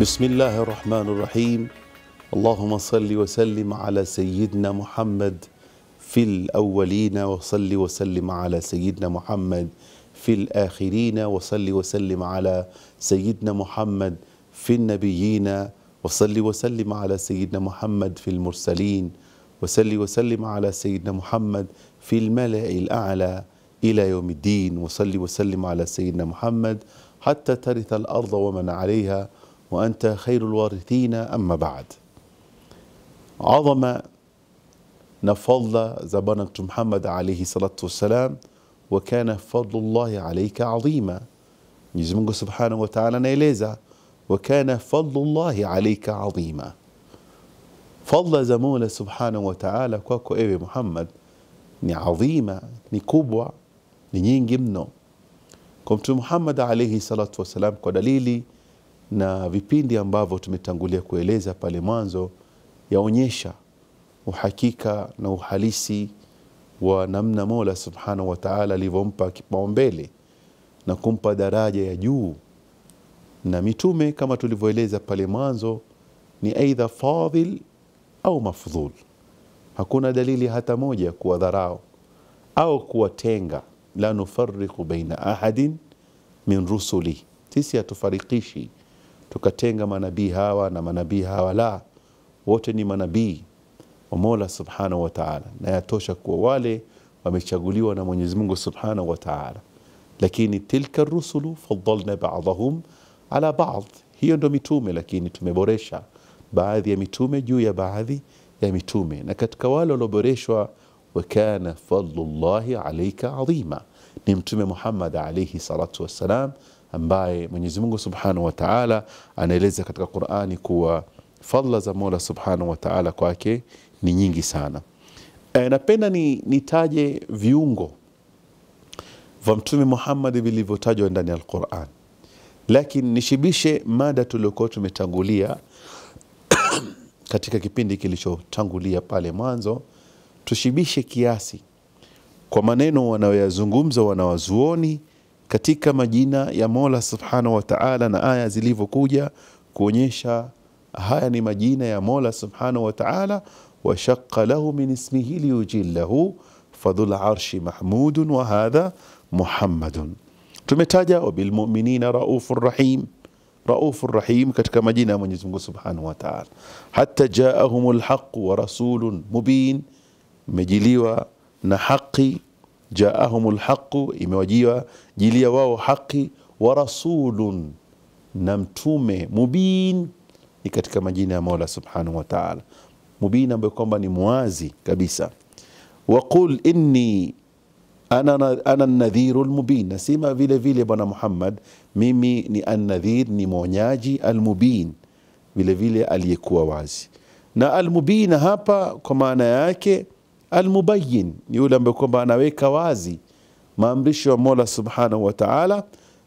بسم الله الرحمن الرحيم اللهم صل وسلم على سيدنا محمد في الأولين وصل وسلم على سيدنا محمد في الآخرين وصل وسلم على سيدنا محمد في النبيين وصل وسلم على سيدنا محمد في المرسلين وصل وسلم على سيدنا محمد في الملأ الأعلى إلى يوم الدين وصل وسلم على سيدنا محمد حتى ترث الأرض ومن عليها وانت خير الوارثين اما بعد عظم نفضل زبانة محمد عليه الصلاه والسلام وكان فضل الله عليك عظيما يزمنك سبحانه وتعالى نيليزا وكان فضل الله عليك عظيما فضل زمول سبحانه وتعالى كوكو ايبي محمد ني عظيمة ني كبوة ني نينجي منو كنت محمد عليه الصلاة والسلام كو na vipindi ambavyo tumetangulia kueleza pale mwanzo yaonyesha uhakika na uhalisi wa namna Mola Subhanahu wataala alivyompa kipaumbele na kumpa daraja ya juu. Na mitume kama tulivyoeleza pale mwanzo ni aidha fadhil au mafdhul. Hakuna dalili hata moja kuwa dharau au kuwatenga. La nufariku baina ahadin min rusuli, sisi hatufarikishi tukatenga manabii hawa na manabii hawa la wote ni manabii wa Mola subhanahu wa ta'ala na yatosha kuwa wale wamechaguliwa na Mwenyezi Mungu subhanahu wa ta'ala lakini tilka rusulu faddalna ba'dahum ala ba'd hiyo ndo mitume lakini tumeboresha baadhi ya mitume juu ya baadhi ya mitume na katika wale walioboreshwa wakana fadlullahi alaika adhima ni mtume Muhammad alayhi salatu wassalam ambaye Mwenyezi Mungu Subhanahu wa Ta'ala anaeleza katika Qur'ani kuwa fadla za Mola Subhanahu wa Ta'ala kwake ni nyingi sana. E, napenda ni, nitaje viungo vya Mtume Muhammad vilivyotajwa ndani ya Qur'an, lakini nishibishe mada tuliokuwa tumetangulia katika kipindi kilichotangulia pale mwanzo, tushibishe kiasi kwa maneno wanayoyazungumza wanawazuoni katika majina ya Mola Subhanahu wa Ta'ala na aya zilivyokuja kuonyesha haya ni majina ya Mola Subhanahu wa Ta'ala wa shaqqa lahu min ismihi liyujillahu fadhul arshi mahmudun wa hadha muhammadun tumetaja wabilmuminina raufur rahim raufur rahim katika majina ya Mwenyezi Mungu Subhanahu wa Ta'ala hatta jaahumul haqq wa rasulun mubin mejiliwa na haki jaahum lhaqu imewajiwa jilia wao haqi wa rasulun, na mtume mubin, ni katika majina ya Mola subhanahu wataala mubin ambayo kwamba ni mwazi kabisa. waqul inni ana, nadhiru lmubin, nasema vile vile Bwana Muhammad, mimi ni anadhir ni mwonyaji, almubin, vile vile aliyekuwa wazi. Na almubin hapa kwa maana yake almubayin ni yule ambaye kwamba anaweka wazi maamrisho ya Mola subhanahu wa taala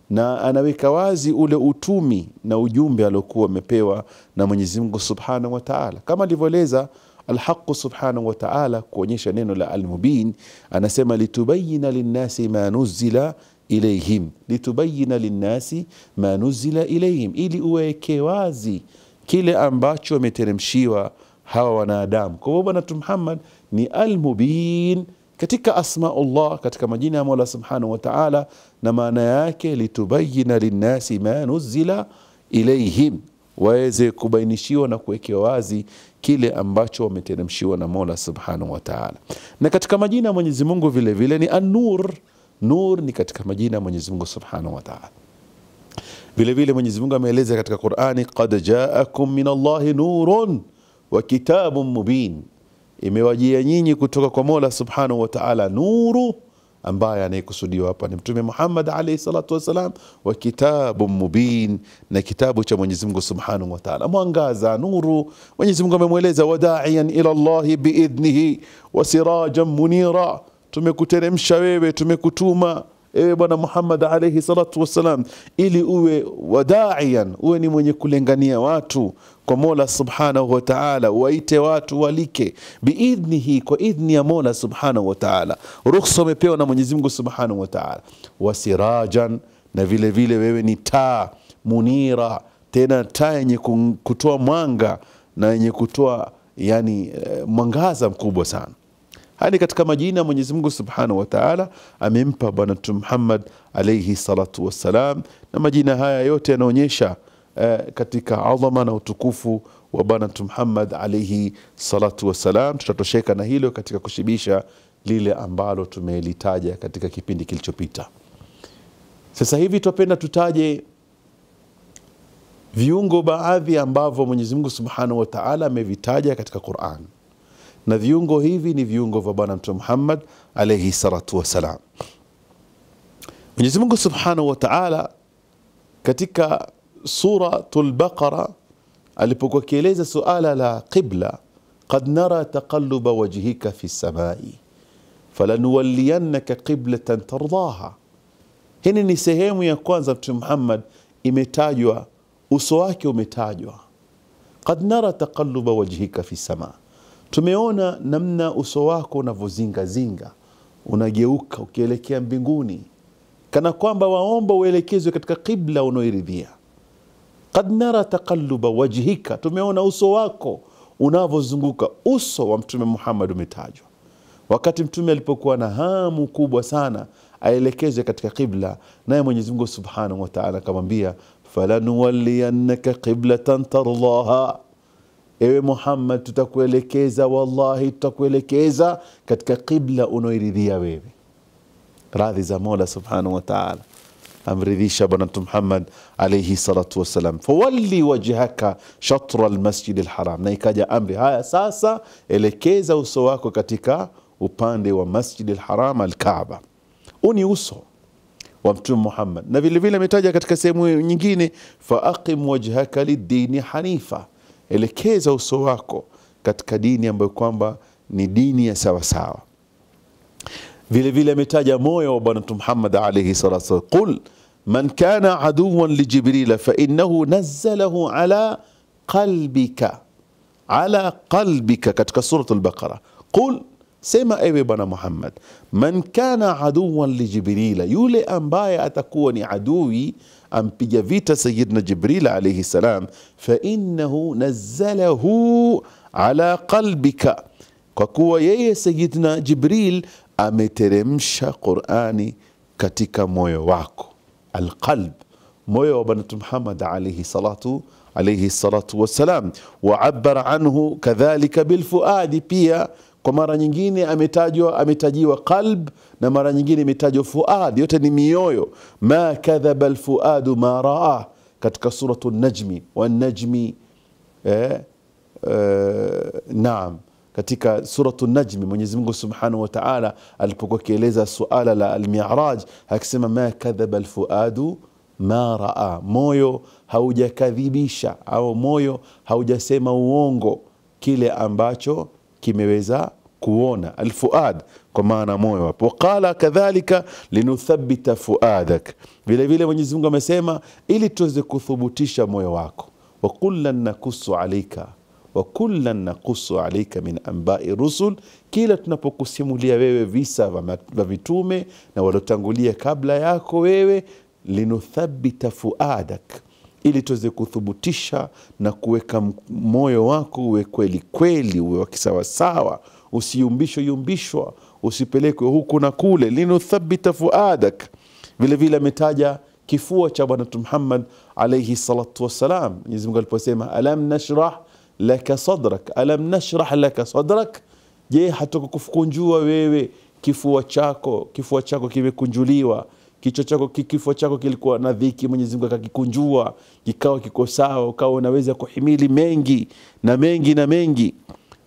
na anaweka wazi ule utumi na ujumbe aliokuwa amepewa na Mwenyezi Mungu subhanahu wa taala, kama alivyoeleza Alhaqu subhanahu wa taala kuonyesha neno la almubin, anasema litubayina linnasi ma nuzila ilaihim, litubayina linnasi ma nuzila ilaihim, ili uweke wazi kile ambacho wameteremshiwa hawa wanadamu. Kwa hivyo Bwana Mtume Muhammad ni almubin katika asmaullah katika majina ya mola subhanahu wataala na maana yake litubayina linnasi ma nuzila ilaihim waweze kubainishiwa na kuwekewa wazi kile ambacho wameteremshiwa na mola subhanahu wataala na katika majina ya mwenyezi mungu vile vile ni anur nur ni katika majina ya mwenyezi mungu subhanahu wataala vilevile mwenyezimungu mwenyezi mungu ameeleza katika qurani qad jaakum min allahi nurun wa kitabun mubin imewajia nyinyi kutoka kwa Mola Subhanahu wa Ta'ala nuru ambaye anayekusudiwa hapa ni Mtume Muhammad alayhi salatu wasalam, wa kitabu mubin, na kitabu cha Mwenyezi Mungu Subhanahu wa Ta'ala, mwangaza, nuru. Mwenyezi Mungu amemweleza wadaian ila llahi biidhnihi wa sirajan munira, tumekuteremsha wewe, tumekutuma ewe bwana Muhammad alayhi salatu wassalam, ili uwe wadaian, uwe ni mwenye kulengania watu kwa Mola subhanahu wa taala, waite watu walike biidhnihi, kwa idhni ya Mola subhanahu wa taala. Ruhusa umepewa na Mwenyezi Mungu subhanahu wa taala. Wasirajan, na vile vile wewe ni taa munira, tena taa yenye kutoa mwanga na yenye kutoa yani eh, mwangaza mkubwa sana haya ni katika majina Mwenyezi Mungu Subhanahu wa Ta'ala amempa bwana Mtume Muhammad alaihi salatu wassalam, na majina haya yote yanaonyesha eh, katika adhama na utukufu wa bwana Mtume Muhammad alaihi salatu wassalam. Tutatosheka na hilo katika kushibisha lile ambalo tumelitaja katika kipindi kilichopita. Sasa hivi twapenda tutaje viungo baadhi ambavyo Mwenyezi Mungu Subhanahu wa Ta'ala amevitaja katika Qurani na viungo hivi ni viungo vya Bwana Mtume Muhammad alayhi salatu wassalam. Mwenyezi Mungu Subhanahu wa Ta'ala katika Suratul Baqara alipokuwa akieleza suala la qibla, qad nara taqalluba wajhika fi samai falanuwalliyannaka qiblatan tardaha. hini ni sehemu ya kwanza Mtume Muhammad imetajwa, uso wake umetajwa, qad nara taqalluba wajhika fi samaa Tumeona namna uso wako unavyozingazinga, unageuka ukielekea mbinguni, kana kwamba waomba uelekezwe katika kibla unaoiridhia. Kad nara takaluba wajhika, tumeona uso wako unavyozunguka. Uso wa Mtume Muhammad umetajwa wakati Mtume alipokuwa na hamu kubwa sana aelekezwe katika kibla, naye Mwenyezi Mungu subhanahu wa taala akamwambia, falanuwalianaka qiblatan tardaha ewe Muhammad, tutakuelekeza, wallahi tutakuelekeza katika qibla unaoiridhia wewe. Radhi za Mola subhanahu wa amridhisha Bwana Mtume Muhammad alayhi salatu wassalam, fawalli wajhaka shatra lmasjidi lharam na ikaja amri haya sasa, elekeza uso wako katika upande wa masjidi lharam alkaba Huu ni uso wa Mtume Muhammad, na vilevile ametaja katika sehemu nyingine, faaqim wajhaka lidini hanifa elekeza uso wako katika dini ambayo kwamba ni dini ya sawasawa. Vile vile ametaja moyo wa Bwana Mtume Muhammad alayhi salatu qul man kana aduwan li Jibrila fa innahu nazzalahu ala qalbika, ala qalbika, katika surat al-Baqara. Qul, sema ewe Bwana Muhammad, man kana aduwan li yule ambaye atakuwa ni adui أن بيجافيتا سيدنا جبريل عليه السلام فإنه نزله على قلبك kwa kuwa yeye Sayyidina Jibril ameteremsha Qurani katika moyo wako alqalb moyo wa Bwana Muhammad alayhi salatu alayhi salatu wassalam wa abbara anhu kadhalika bilfuadi pia kwa mara nyingine ametajwa ametajiwa qalb na mara nyingine imetajwa fuad yote ni mioyo ma kadhaba lfuadu ma raa katika suratu najmi wanajmi eh, eh, naam katika suratu najmi mwenyezimungu subhanahu wataala alipokuwa akieleza suala la almiraj akisema ma kadhaba lfuadu ma raa moyo haujakadhibisha au moyo haujasema uongo kile ambacho kimeweza kuona alfuad kwa maana moyo wapo Waqala kadhalika linuthabita fuadak, vile vile Mwenyezi Mungu amesema ili tuweze kuthubutisha moyo wako. Wa kullan nakusu alaika wa nakusu alaika min ambai rusul, kila tunapokusimulia wewe visa vya mitume na waliotangulia kabla yako wewe, linuthabita fuadak ili tuweze kuthubutisha na kuweka moyo wako uwe kweli kweli, uwe wakisawasawa, usiyumbishwe yumbishwa, usipelekwe huku na kule. linuthabita fuadak. Vilevile ametaja kifua cha Bwana Mtume Muhammad alaihi salatu wassalam, Mwenyezi Mungu aliposema alam nashrah laka sadrak, alam nashrah laka sadrak, je, hatukukukunjua wewe kifua chako? Kifua chako kimekunjuliwa kichwa chako kifo chako kilikuwa na dhiki, Mwenyezi Mungu akakikunjua kikawa kiko sawa, ukawa unaweza kuhimili mengi na mengi na mengi.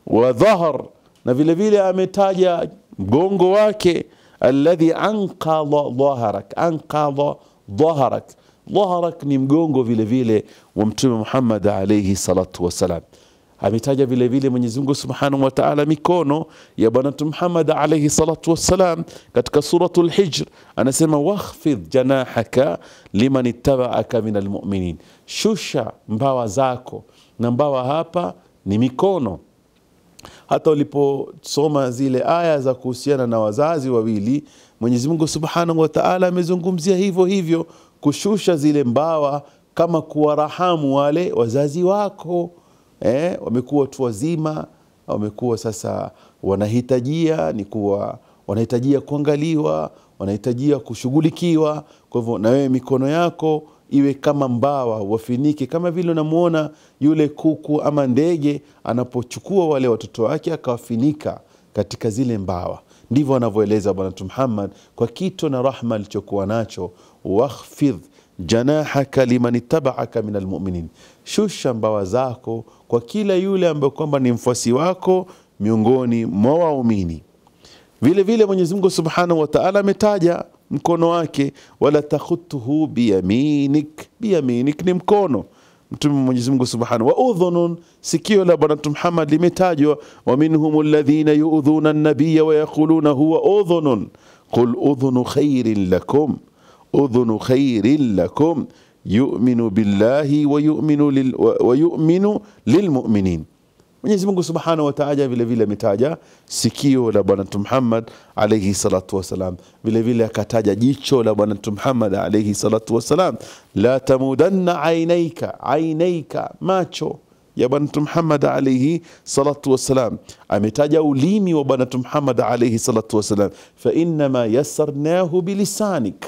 Wa dhahar, na vile vile ametaja mgongo wake, alladhi anqadha dhaharak, anqadha dhaharak. Dhaharak ni mgongo vile vile wa Mtume Muhammad alayhi salatu wasalam ametaja vile vile Mwenyezi Mungu Subhanahu wa Ta'ala mikono ya bwana Mtume Muhammad alayhi salatu wassalam katika suratul Hijr anasema wakhfid janahaka liman ittaba'aka min almuminin shusha mbawa zako, na mbawa hapa ni mikono hata uliposoma zile aya za kuhusiana na wazazi wawili, Mwenyezi Mungu Subhanahu wa Ta'ala amezungumzia hivyo hivyo kushusha zile mbawa kama kuwarahamu wale wazazi wako eh, wamekuwa watu wazima, wamekuwa sasa wanahitajia ni kuwa wanahitajia kuangaliwa, wanahitajia kushughulikiwa. Kwa hivyo na wewe mikono yako iwe kama mbawa, wafinike kama vile unamwona yule kuku ama ndege anapochukua wale watoto wake akawafinika katika zile mbawa. Ndivyo anavyoeleza Bwana Mtume Muhammad kwa kito na rahma alichokuwa nacho, wakhfidh janahaka liman ittabaaka min almuminin, shusha mbawa zako kwa kila yule ambaye kwamba ni mfuasi wako miongoni mwa waumini. Vile vile Mwenyezi Mungu Subhanahu wa Ta'ala ametaja mkono wake, wala takhutuhu biyaminik. Biyaminik ni mkono Mtume Mwenyezi Mungu Subhanahu wa udhunun, sikio la Bwana Mtume Muhammad limetajwa, wa minhum alladhina yu'dhuna an-nabiyya wa yaquluna huwa udhunun, qul udhunu khairin lakum أذن خير لكم يؤمن بالله wayuminu, lil, wayuminu lilmuminin Mwenyezi Mungu Subhanahu wa Ta'ala vile vile ametaja sikio la Bwana Mtume Muhammad alayhi salatu wasalam, vile vile akataja jicho la Bwana Mtume Muhammad alayhi salatu wasalam, la tamudanna ainaika, ainaika macho ya Bwana Mtume Muhammad alayhi salatu wassalam. Ametaja ulimi wa Bwana Mtume Muhammad alayhi salatu wassalam, fa innama yassarnahu bilisanik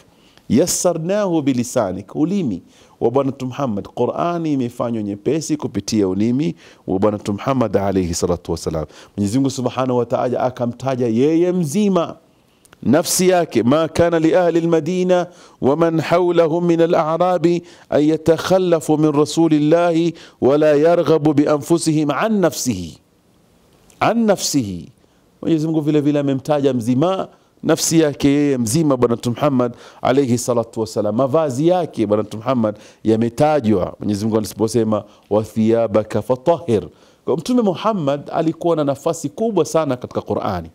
yassarnahu bilisanik, ulimi wa Bwana Mtume Muhammad. Qurani imefanywa nyepesi kupitia ulimi wa Bwana Mtume Muhammad alayhi salatu wassalam. Mwenyezi Mungu subhanahu wa taala akamtaja yeye mzima nafsi yake, ma kana liahli lmadina waman haulahum min alarabi an yatakhalafu min rasulillahi wala yarghabu bianfusihim an nafsihi an nafsihi. Mwenyezi Mungu vile vile amemtaja mzima nafsi yake yeye mzima Bwana Mtume Muhammad alayhi salatu wasalam, mavazi yake Bwana Mtume Muhammad yametajwa. Mwenyezi Mungu aliposema wa thiyabaka fatahir, kwa Mtume Muhammad alikuwa na nafasi kubwa sana katika Qur'ani,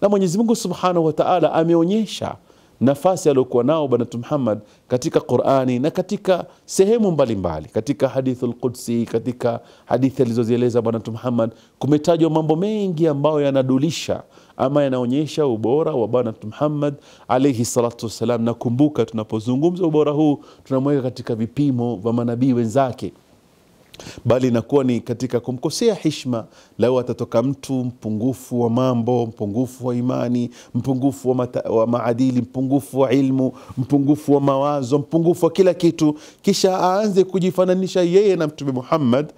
na Mwenyezi Mungu Subhanahu wa Ta'ala ameonyesha nafasi aliyokuwa nao Bwana Mtume Muhammad katika Qur'ani na katika sehemu mbalimbali mbali, katika hadithul Qudsi, katika hadithi alizozieleza Bwana Mtume Muhammad kumetajwa mambo mengi ambayo yanadulisha ama yanaonyesha ubora wa Bwana Muhammad alaihi salatu wassalam. Nakumbuka tunapozungumza ubora huu tunamweka katika vipimo vya manabii wenzake bali inakuwa ni katika kumkosea hishma. Lau atatoka mtu mpungufu wa mambo, mpungufu wa imani, mpungufu wa, mata, wa maadili, mpungufu wa ilmu, mpungufu wa mawazo, mpungufu wa kila kitu, kisha aanze kujifananisha yeye na Mtume Muhammad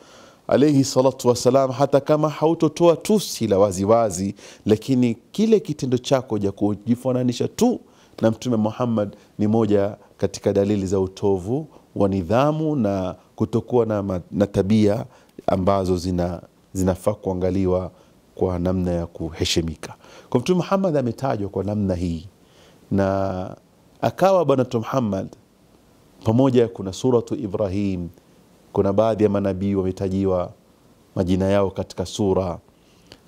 alaihi salatu wassalam, hata kama hautotoa tusi la waziwazi lakini kile kitendo chako cha kujifananisha tu na Mtume Muhammad ni moja katika dalili za utovu wa nidhamu na kutokuwa na, na tabia ambazo zina, zinafaa kuangaliwa kwa namna ya kuheshimika. Kwa Mtume Muhammad ametajwa kwa namna hii na akawa bwanatu Muhammad pamoja kuna suratu Ibrahim kuna baadhi ya manabii wametajiwa majina yao katika sura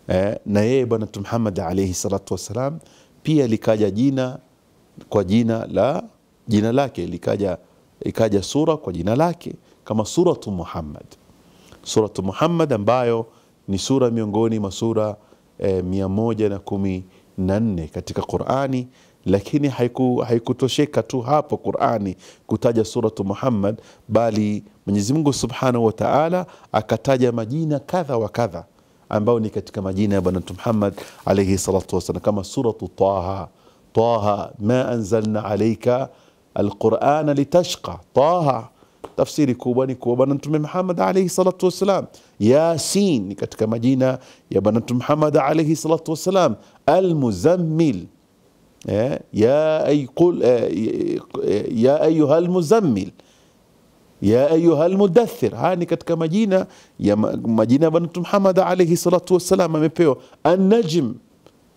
eh, na yeye bwana mtume Muhammad alaihi salatu wassalam pia likaja jina kwa jina la jina lake likaja ikaja sura kwa jina lake kama suratu Muhammad suratu Muhammad ambayo ni sura miongoni mwa sura eh, mia moja na kumi na nne katika Qurani lakini haikutosheka haiku tu hapo Qurani kutaja suratu Muhammad bali Mwenyezi Mungu Subhanahu wa Ta'ala akataja majina kadha wa kadha ambayo ni katika majina ya Bwana Mtume Muhammad alayhi salatu wasallam kama suratu Taha Taha ma anzalna alayka alqur'ana litashqa Taha tafsiri kubwa ni kwa Bwana Mtume Muhammad alayhi salatu wasallam. Yasin ni katika majina ya Bwana Mtume Muhammad alayhi salatu wasallam. Almuzammil eh, ya, ay ya, ya ayuha almuzammil ya ayuha almudathir. Haya ni katika majina ya majina ya Bwana Mtume Muhammad alayhi salatu wassalam amepewa. An-Najm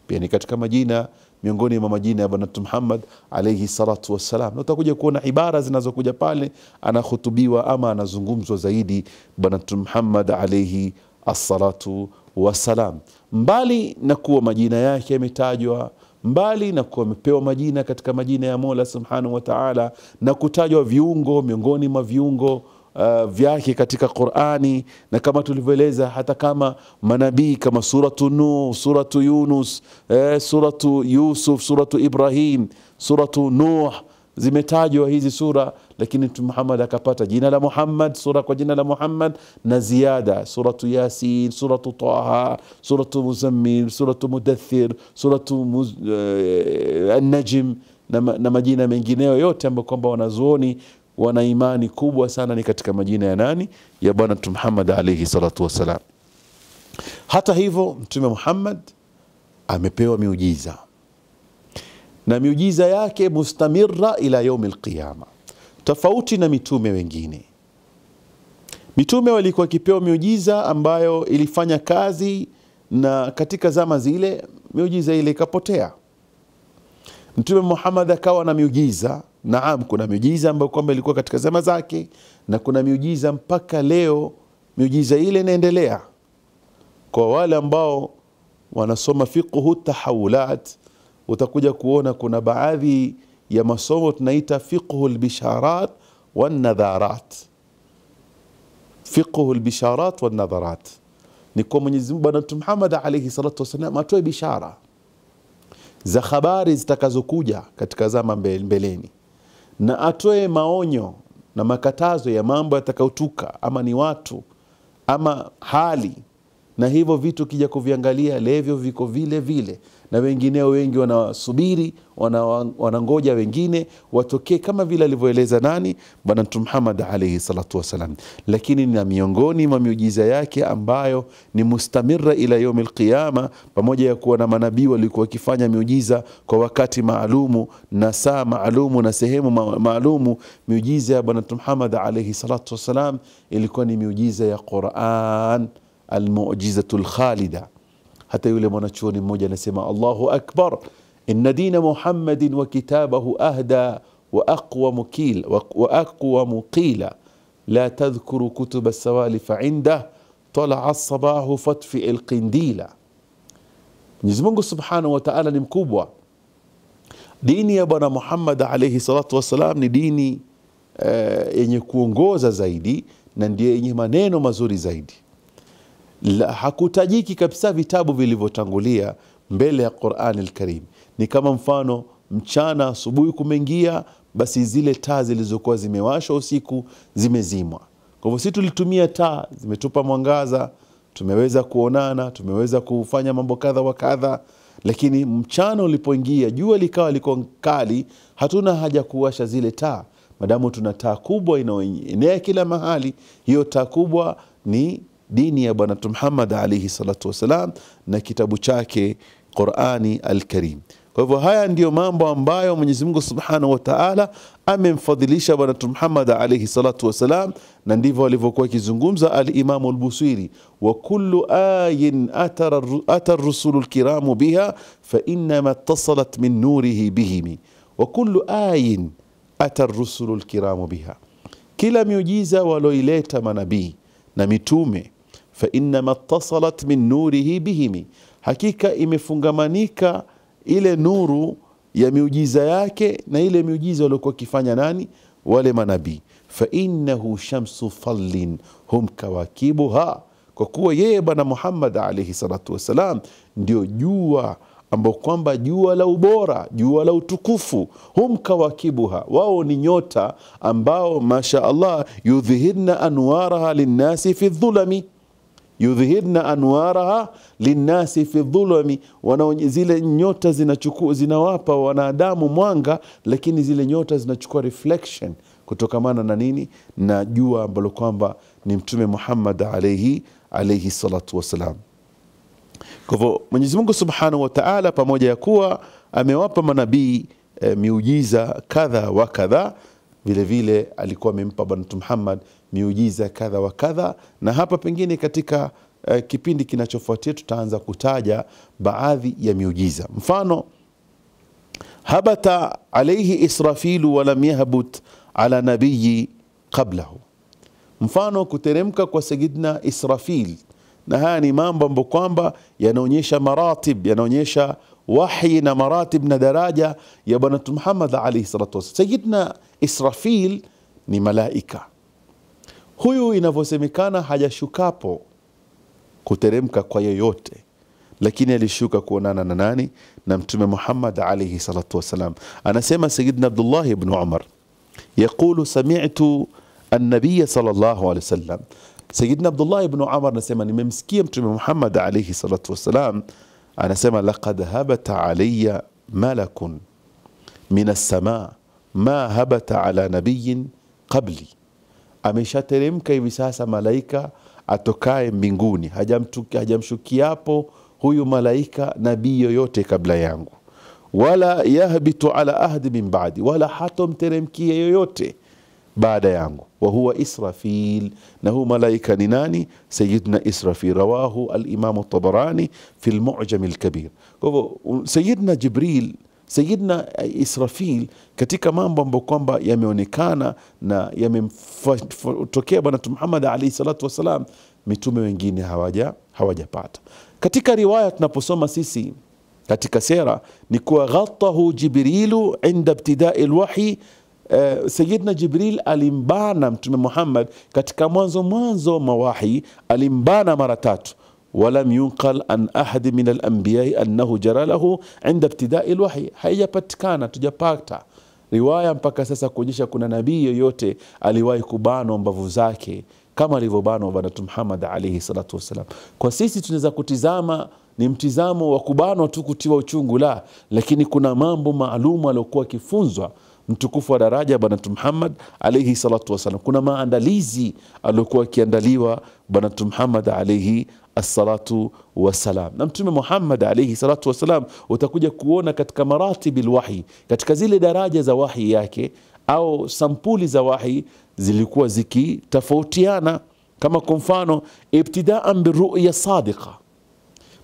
pia ni katika majina miongoni mwa majina ya Bwana Mtume Muhammad alayhi salatu wassalam, na utakuja kuona ibara zinazokuja pale anahutubiwa ama anazungumzwa zaidi Bwana Mtume Muhammad alayhi assalatu wassalam, mbali na kuwa majina yake yametajwa mbali na kuwa wamepewa majina katika majina ya Mola subhanahu wataala na kutajwa viungo miongoni mwa viungo Uh, vyake katika Qurani na kama tulivyoeleza, hata kama manabii kama suratu nu suratu Yunus, eh, suratu Yusuf, suratu Ibrahim, suratu Nuh zimetajwa hizi sura lakini Muhammad akapata jina la Muhammad, sura kwa jina la Muhammad na ziada suratu Yasin, suratu Taha, suratu Muzammil, suratu Mudathir, suratu muz, uh, eh, Najm na, na majina mengineyo yote ambayo kwamba wanazuoni wana imani kubwa sana ni katika majina ya nani ya Bwana Mtume Muhammad alaihi salatu wassalam. Hata hivyo Mtume Muhammad amepewa miujiza na miujiza yake mustamira ila yaumi lqiyama tofauti na mitume wengine. Mitume walikuwa wakipewa miujiza ambayo ilifanya kazi, na katika zama zile miujiza ile ikapotea. Mtume Muhammad akawa na miujiza. Naam, kuna miujiza ambayo kwamba ilikuwa katika zama zake, na kuna miujiza mpaka leo, miujiza ile inaendelea. Kwa wale ambao wanasoma fiqhu tahawulat, utakuja kuona kuna baadhi ya masomo tunaita fiqhu lbisharat wanadharat. Fiqhu lbisharat wanadharat ni kwa Mwenyezi Mungu Bwana Mtume Muhammad alayhi salatu wassalam atoe bishara za habari zitakazokuja katika zama mbeleni na atoe maonyo na makatazo ya mambo yatakayotuka, ama ni watu ama hali na hivyo vitu kija kuviangalia levyo viko vile vile, na wengineo wengi wanasubiri wanangoja wengine watokee, kama vile alivyoeleza nani, Bwana mtu Muhammad alaihi salatu wassalam. Lakini na miongoni mwa miujiza yake ambayo ni mustamira ila yaumi lqiama pamoja ya kuwa na manabii walikuwa wakifanya miujiza kwa wakati maalumu na saa maalumu na sehemu maalumu, miujiza ya Bwana mtu Muhammad alaihi salatu wassalam ilikuwa ni miujiza ya Quran. المعجزه الخالده حتى يولي مناتشون موجة نسمة الله أكبر إن دين محمد وكتابه أهدى وأقوى مكيل وأقوى مقيل لا تذكر كتب السوالف عنده طلع الصباح فتفئ القنديل نزمنه سبحانه وتعالى نمكوبة ديني يا بنا محمد عليه الصلاة والسلام نديني آه يكون زايدي نديني ما نينو مزوري زايدي la, hakutajiki kabisa vitabu vilivyotangulia mbele ya Qur'an al-Karim. Ni kama mfano mchana, asubuhi kumeingia, basi zile taa zilizokuwa zimewashwa usiku zimezimwa. Kwa hivyo sisi tulitumia taa, zimetupa mwangaza, tumeweza kuonana, tumeweza kufanya mambo kadha wa kadha. Lakini mchana ulipoingia, jua likawa liko kali, hatuna haja kuwasha zile taa, madamu tuna taa kubwa inayoenea kila mahali. Hiyo taa kubwa ni dini ya Bwana Mtume Muhammad alayhi salatu wassalam na kitabu chake Qurani Alkarim. Kwa hivyo haya ndiyo mambo ambayo Mwenyezi Mungu Subhanahu wa Ta'ala amemfadhilisha Bwana Mtume Muhammad alayhi salatu wassalam, na ndivyo alivyokuwa akizungumza al albusiri al-Busiri, wa kullu ayin ata ar-rusulu al biha fa tasalat min nurihi bihimi, wa kullu ayin ata ar-rusulu al biha, kila miujiza waloileta manabii na mitume fainama tasalat min nurihi bihimi, hakika imefungamanika ile nuru ya miujiza yake na ile miujiza waliokuwa wakifanya nani? Wale manabii. fainahu shamsu fallin hum kawakibuha, kwa kuwa yeye Bwana Muhammad alaihi salatu wassalam ndio jua ambao kwamba jua la ubora, jua la utukufu. Hum kawakibuha, wao ni nyota ambao masha Allah yudhihirna anwaraha linnasi fi dhulami yudhhirna anwaraha linnasi fi dhulami, zile nyota zinachuku, zinawapa wanadamu mwanga, lakini zile nyota zinachukua reflection kutokamana na nini? Na jua ambalo kwamba ni Mtume Muhammad alaihi alaihi salatu wassalam. Kwa hivyo Mwenyezi Mungu Subhanahu wa Ta'ala, pamoja ya kuwa amewapa manabii e, miujiza kadha wa kadha vile vile alikuwa amempa bwana Mtume Muhammad miujiza kadha wa kadha, na hapa pengine katika uh, kipindi kinachofuatia tutaanza kutaja baadhi ya miujiza. Mfano, habata alaihi israfilu walam yahbut ala nabiyi qablahu, mfano kuteremka kwa Sayidna Israfil. Na haya ni mambo ambayo kwamba yanaonyesha maratib, yanaonyesha wahi na maratib na daraja ya Bwana Mtume Muhammad alaihi salatu wassalam. Sayidna Israfil ni malaika huyu, inavyosemekana hajashukapo kuteremka kwa yoyote, lakini alishuka kuonana na nani? Na Mtume Muhammad alaihi salatu wassalam. Anasema Sayidna Abdullahi bnu Umar yaqulu samitu annabiya sallallahu alaihi wasallam. Sayidna Abdullahi bnu Umar anasema nimemsikia Mtume Muhammad alaihi salatu wassalam anasema laqad habata alayya malakun min as ma habata ala nabiyin qabli, ameshateremka hivi sasa malaika atokaye mbinguni, hajamshukiapo huyu malaika nabii yoyote kabla yangu, wala yahbitu ala ahdi min baadi, wala hatomteremkia yoyote baada yangu wa huwa Israfil, na huu malaika ni nani? Sayidna Israfil. Rawahu alimamu Tabarani fi lmujami lkabir. Kwa hivyo Sayidna Jibril, Sayidna Israfil katika mambo ambayo kwamba yameonekana na yamemtokea Bwana tu Muhammad alaihi salatu wassalam, mitume wengine hawaja hawajapata. Katika riwaya tunaposoma sisi katika sera ni kuwa ghatahu Jibrilu inda btidai lwahyi eh, Sayyidna Jibril alimbana Mtume Muhammad katika mwanzo mwanzo mawahi, alimbana mara tatu walam yunqal an ahadi min alambiyai annahu jara lahu inda ibtidai lwahi haijapatikana tujapata riwaya mpaka sasa kuonyesha kuna nabii yoyote aliwahi kubanwa mbavu zake kama alivyobanwa Bwana Mtume Muhammad alaihi salatu wassalam. Kwa sisi tunaweza kutizama ni mtizamo wa kubanwa tu, kutiwa uchungu, la, lakini kuna mambo maalumu aliokuwa akifunzwa mtukufu wa daraja Bwana Mtume Muhammad alaihi salatu wassalam. Kuna maandalizi aliyokuwa akiandaliwa Bwana Mtume Muhammad alaihi assalatu wassalam na Mtume Muhammad alaihi salatu wassalam, utakuja kuona katika maratibi lwahi, katika zile daraja za wahi yake au sampuli za wahi zilikuwa zikitofautiana. Kama kwa mfano, ibtidaan biruya sadika,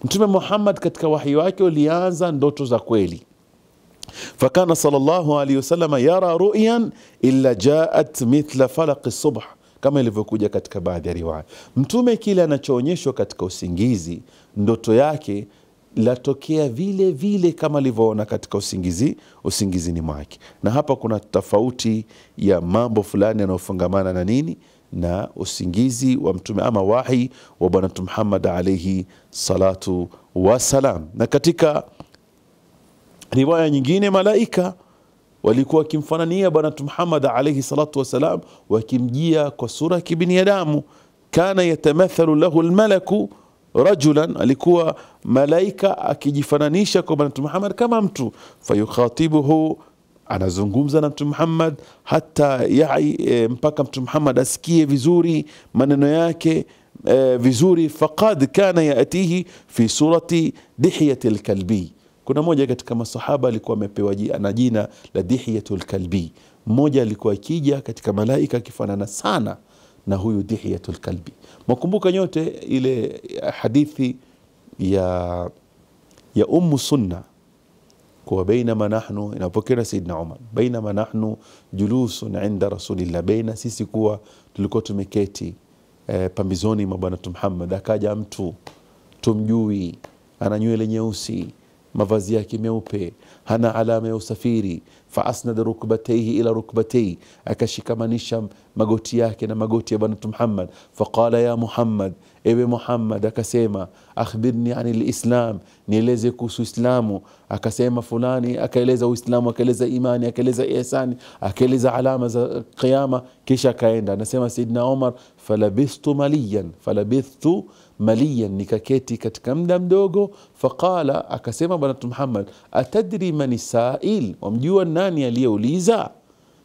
Mtume Muhammad katika wahi wake ulianza ndoto za kweli فكان صلى الله عليه وسلم yara ru'yan illa jaat mithla falaq subh kama ilivyokuja katika baadhi ya riwaya mtume kile anachoonyeshwa katika usingizi ndoto yake latokea vile vile kama alivyoona katika usingizi usingizini mwake na hapa kuna tofauti ya mambo fulani yanayofungamana na nini na usingizi wa mtume ama wahi wa bwana mtume Muhammad alaihi salatu wasalam na katika Riwaya nyingine malaika walikuwa wakimfanania Bwana Muhammad alayhi salatu wassalam, wakimjia kwa sura ya kibinadamu. Kana yatamathalu lahu almalaku rajulan, alikuwa malaika akijifananisha kwa Bwana Muhammad kama mtu. Fayukhatibuhu, anazungumza na Mtume Muhammad hata yai e, mpaka Mtume Muhammad asikie vizuri maneno yake e, vizuri. Faqad kana yatihi fi surati dihiyati alkalbi kuna moja katika masahaba alikuwa amepewa na jina la Dihiyatul Kalbi. Mmoja alikuwa akija katika malaika akifanana sana na huyu Dihiyatul Kalbi. Mwakumbuka nyote ile hadithi ya ya Ummu Sunna kuwa bainama nahnu, inapokea Saidna Umar, bainama nahnu julusun inda rasulillah, baina sisi kuwa tulikuwa tumeketi e, pambizoni mwa Bwana Muhammad, akaja mtu tumjui, ana nywele nyeusi مفازيا ميو بي هنا على ميو سفيري فأسند ركبتيه إلى ركبتي أكشي كما نشم مغوتيا كينا مغوتيا بنت محمد فقال يا محمد إبي محمد أكسيما أخبرني عن الإسلام نيليزي كوسو إسلامو أكسيما فلاني أكليزا إسلام أكليزا إيماني أكليزا إحسان أكليزا علامة قيامة كيشا كايندا نسيما سيدنا عمر فلبثت ماليا فلبثت maliyan, nikaketi katika mda mdogo. Faqala, akasema Bwana Mtume Muhammad, atadri mani sail, wamjua nani aliyeuliza?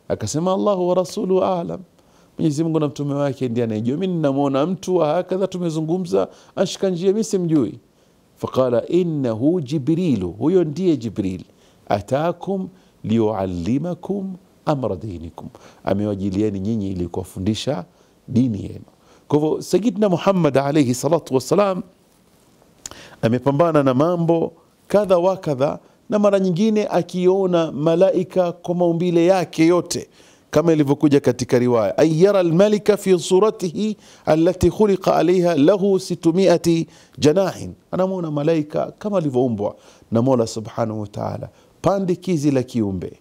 Akasema Allahu wa rasuluhu alam, Mwenyezi Mungu na mtume wake ndiye anayejua. Mi ninamwona mtu wa hakadha, tumezungumza anshika njia, mi simjui. Faqala innahu Jibrilu, huyo ndiye Jibril, atakum liuallimakum amra dinikum, amewajilieni nyinyi ili kuwafundisha dini yenu. Kwa hivyo Sayidna Muhammad alaihi salatu wassalam amepambana na mambo kadha wa kadha, na mara nyingine akiona malaika kwa maumbile yake yote kama ilivyokuja katika riwaya an yara lmalika fi suratihi alati khuliqa alaiha lahu situmiati janahin, anamwona malaika kama alivyoumbwa na Mola subhanahu wataala, pandikizi la kiumbe,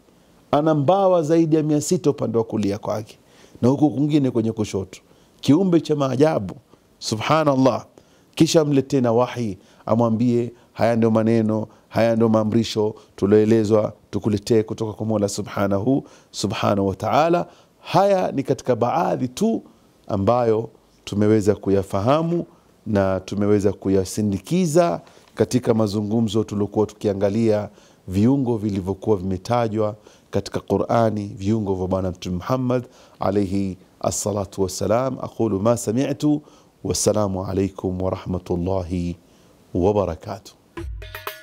ana mbawa zaidi ya mia sita upande wa kulia kwake na huku kwingine kwenye kushoto kiumbe cha maajabu subhanallah kisha mletee na wahi amwambie haya ndio maneno haya ndio maamrisho tulioelezwa tukuletee kutoka kwa mola subhanahu subhanahu wataala haya ni katika baadhi tu ambayo tumeweza kuyafahamu na tumeweza kuyasindikiza katika mazungumzo tuliokuwa tukiangalia viungo vilivyokuwa vimetajwa katika qurani viungo vya bwana mtume muhammad alaihi الصلاة والسلام أقول ما سمعت والسلام عليكم ورحمة الله وبركاته